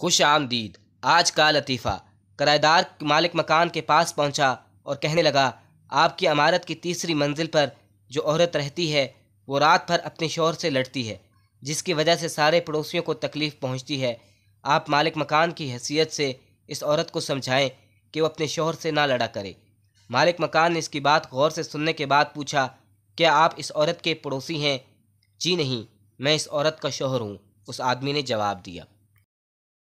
खुश आमदीद आज का लतीफ़ा किराएदार मालिक मकान के पास पहुंचा और कहने लगा आपकी इमारत की तीसरी मंजिल पर जो औरत रहती है वो रात भर अपने शोर से लड़ती है जिसकी वजह से सारे पड़ोसियों को तकलीफ़ पहुंचती है आप मालिक मकान की हैसियत से इस औरत को समझाएं कि वो अपने शोहर से ना लड़ा करे मालिक मकान ने इसकी बात गौर से सुनने के बाद पूछा क्या आप इस औरत के पड़ोसी हैं जी नहीं मैं इस औरत का शोहर हूँ उस आदमी ने जवाब दिया